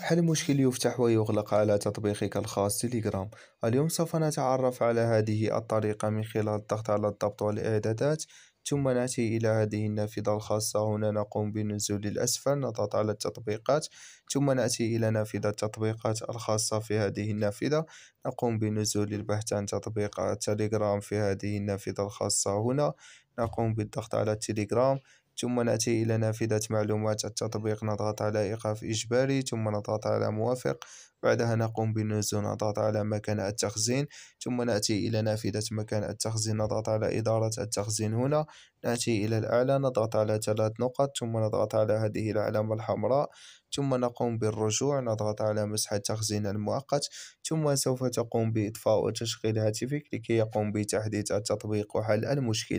حل مشكل يفتح ويغلق على تطبيقك الخاص تليجرام اليوم سوف نتعرف على هذه الطريقة من خلال الضغط على الضبط والإعدادات ثم نأتي إلى هذه النافذة الخاصة هنا نقوم بالنزول الأسفل نضغط على التطبيقات ثم نأتي إلى نافذة التطبيقات الخاصة في هذه النافذة نقوم بنزول البحث عن تطبيق تليجرام في هذه النافذة الخاصة هنا نقوم بالضغط على التليجرام ثم نأتي إلى نافذة معلومات التطبيق نضغط على إيقاف إجباري ثم نضغط على موافق بعدها نقوم بالنزول نضغط على مكان التخزين ثم نأتي إلى نافذة مكان التخزين نضغط على إدارة التخزين هنا نأتي إلى الأعلى نضغط على ثلاث نقط ثم نضغط على هذه العلامة الحمراء ثم نقوم بالرجوع نضغط على مسح التخزين المؤقت ثم سوف تقوم بإطفاء وتشغيل هاتفك لكي يقوم بتحديث التطبيق وحل المشكل